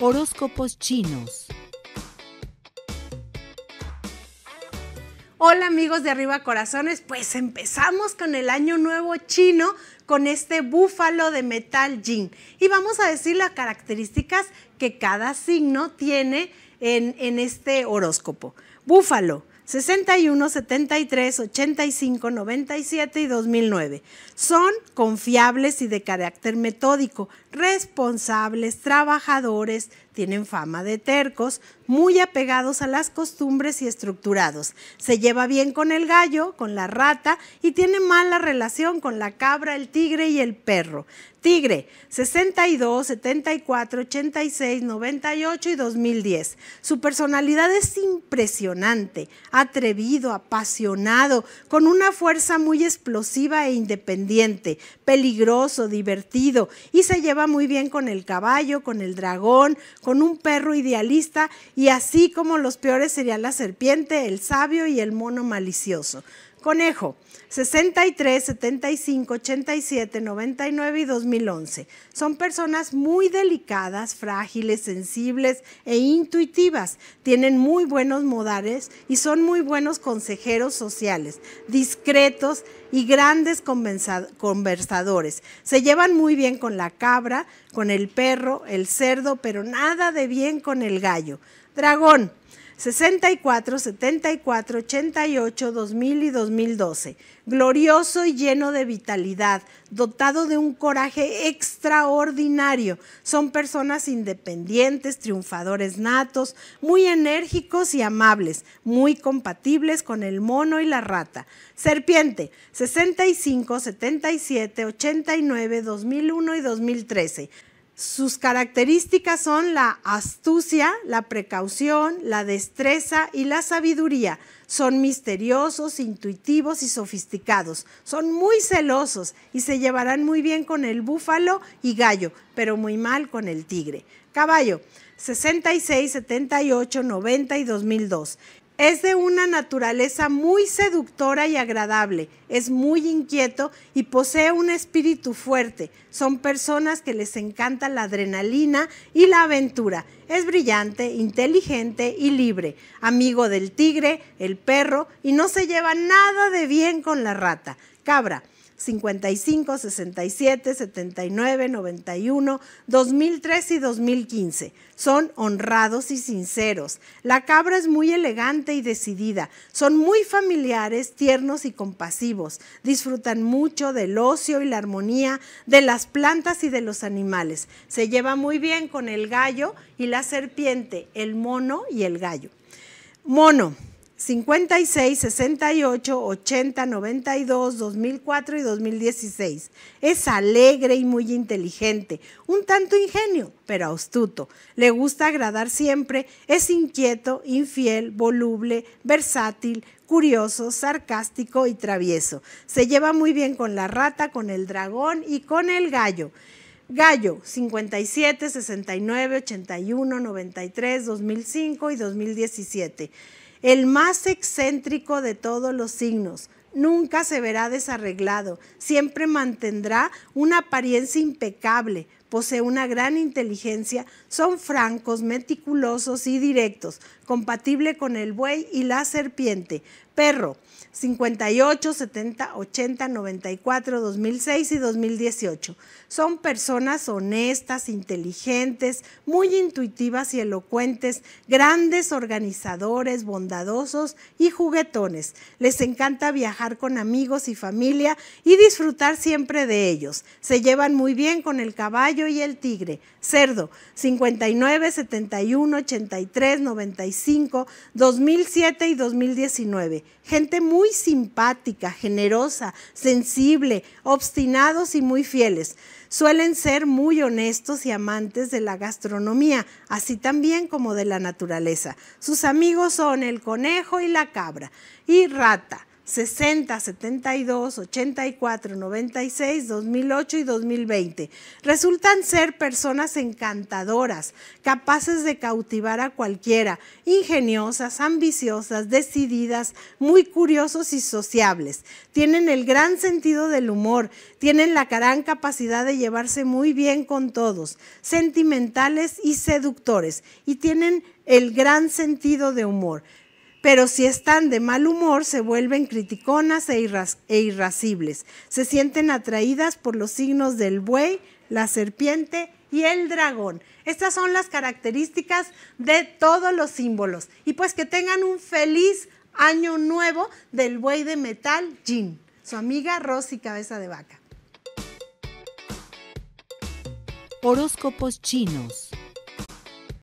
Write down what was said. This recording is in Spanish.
Horóscopos chinos. Hola amigos de Arriba Corazones, pues empezamos con el año nuevo chino con este búfalo de metal yin y vamos a decir las características que cada signo tiene en, en este horóscopo. Búfalo, 61, 73, 85, 97 y 2009. Son confiables y de carácter metódico, responsables, trabajadores, tienen fama de tercos, muy apegados a las costumbres y estructurados. Se lleva bien con el gallo, con la rata y tiene mala relación con la cabra, el tigre y el perro. Tigre, 62, 74, 86, 98 y 2010. Su personalidad es impresionante atrevido, apasionado, con una fuerza muy explosiva e independiente, peligroso, divertido, y se lleva muy bien con el caballo, con el dragón, con un perro idealista, y así como los peores serían la serpiente, el sabio y el mono malicioso. Conejo, 63, 75, 87, 99 y 2011. Son personas muy delicadas, frágiles, sensibles e intuitivas. Tienen muy buenos modales y son muy buenos consejeros sociales, discretos y grandes conversadores. Se llevan muy bien con la cabra, con el perro, el cerdo, pero nada de bien con el gallo. Dragón, 64, 74, 88, 2000 y 2012. Glorioso y lleno de vitalidad, dotado de un coraje extraordinario. Son personas independientes, triunfadores natos, muy enérgicos y amables, muy compatibles con el mono y la rata. Serpiente, 65, 77, 89, 2001 y 2013 sus características son la astucia, la precaución, la destreza y la sabiduría. Son misteriosos, intuitivos y sofisticados. Son muy celosos y se llevarán muy bien con el búfalo y gallo, pero muy mal con el tigre. Caballo 66, 78, 90 y 2002. Es de una naturaleza muy seductora y agradable, es muy inquieto y posee un espíritu fuerte. Son personas que les encanta la adrenalina y la aventura. Es brillante, inteligente y libre, amigo del tigre, el perro y no se lleva nada de bien con la rata. Cabra. 55, 67, 79, 91, 2003 y 2015. Son honrados y sinceros. La cabra es muy elegante y decidida. Son muy familiares, tiernos y compasivos. Disfrutan mucho del ocio y la armonía de las plantas y de los animales. Se lleva muy bien con el gallo y la serpiente, el mono y el gallo. Mono. 56, 68, 80, 92, 2004 y 2016. Es alegre y muy inteligente, un tanto ingenio, pero astuto. Le gusta agradar siempre, es inquieto, infiel, voluble, versátil, curioso, sarcástico y travieso. Se lleva muy bien con la rata, con el dragón y con el gallo. Gallo 57, 69, 81, 93, 2005 y 2017 el más excéntrico de todos los signos, nunca se verá desarreglado, siempre mantendrá una apariencia impecable, posee una gran inteligencia, son francos, meticulosos y directos, compatible con el buey y la serpiente. Perro, 58, 70, 80, 94, 2006 y 2018. Son personas honestas, inteligentes, muy intuitivas y elocuentes, grandes organizadores, bondadosos y juguetones. Les encanta viajar con amigos y familia y disfrutar siempre de ellos. Se llevan muy bien con el caballo y el tigre. Cerdo, 59, 71, 83, 95, 2007 y 2019. Gente muy simpática, generosa, sensible, obstinados y muy fieles suelen ser muy honestos y amantes de la gastronomía, así también como de la naturaleza. Sus amigos son el conejo y la cabra. Y rata, 60, 72, 84, 96, 2008 y 2020. Resultan ser personas encantadoras, capaces de cautivar a cualquiera, ingeniosas, ambiciosas, decididas, muy curiosos y sociables. Tienen el gran sentido del humor, tienen la gran capacidad de llevarse muy bien con todos, sentimentales y seductores, y tienen el gran sentido de humor pero si están de mal humor se vuelven criticonas e, e, irascibles. Se sienten atraídas por los signos del buey, la serpiente y el dragón. Estas son las características de todos los símbolos. Y pues que tengan un feliz año nuevo del buey de metal Jin, su amiga Rosy Cabeza de Vaca. Horóscopos chinos